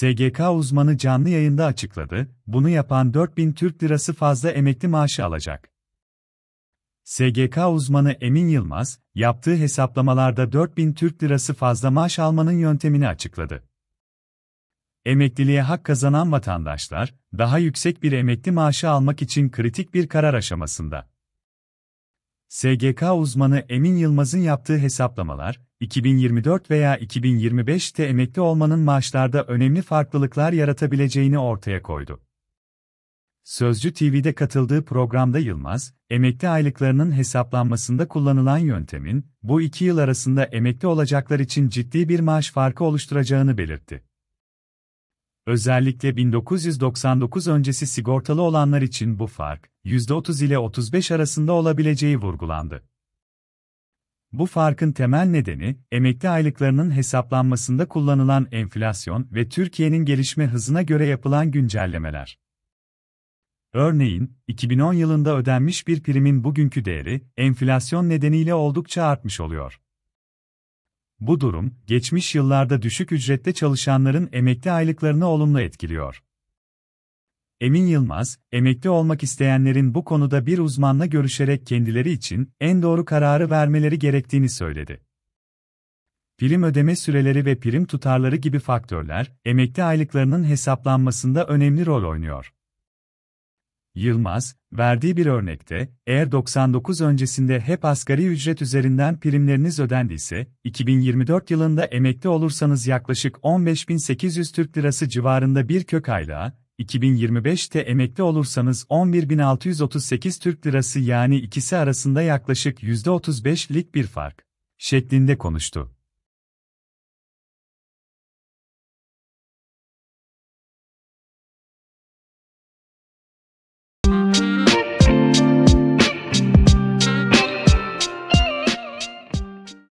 SGK uzmanı canlı yayında açıkladı, bunu yapan 4000 Türk lirası fazla emekli maaşı alacak. SGK uzmanı Emin Yılmaz, yaptığı hesaplamalarda 4000 Türk lirası fazla maaş almanın yöntemini açıkladı. Emekliliğe hak kazanan vatandaşlar, daha yüksek bir emekli maaşı almak için kritik bir karar aşamasında. SGK uzmanı Emin Yılmaz'ın yaptığı hesaplamalar, 2024 veya 2025'te emekli olmanın maaşlarda önemli farklılıklar yaratabileceğini ortaya koydu. Sözcü TV'de katıldığı programda Yılmaz, emekli aylıklarının hesaplanmasında kullanılan yöntemin, bu iki yıl arasında emekli olacaklar için ciddi bir maaş farkı oluşturacağını belirtti. Özellikle 1999 öncesi sigortalı olanlar için bu fark, %30 ile 35 arasında olabileceği vurgulandı. Bu farkın temel nedeni, emekli aylıklarının hesaplanmasında kullanılan enflasyon ve Türkiye'nin gelişme hızına göre yapılan güncellemeler. Örneğin, 2010 yılında ödenmiş bir primin bugünkü değeri, enflasyon nedeniyle oldukça artmış oluyor. Bu durum, geçmiş yıllarda düşük ücrette çalışanların emekli aylıklarını olumlu etkiliyor. Emin Yılmaz, emekli olmak isteyenlerin bu konuda bir uzmanla görüşerek kendileri için en doğru kararı vermeleri gerektiğini söyledi. Prim ödeme süreleri ve prim tutarları gibi faktörler, emekli aylıklarının hesaplanmasında önemli rol oynuyor. Yılmaz, verdiği bir örnekte, eğer 99 öncesinde hep asgari ücret üzerinden primleriniz ödendiyse, 2024 yılında emekli olursanız yaklaşık 15.800 Türk Lirası civarında bir kök aylığa, 2025'te emekli olursanız 11.638 Türk Lirası yani ikisi arasında yaklaşık %35'lik bir fark şeklinde konuştu.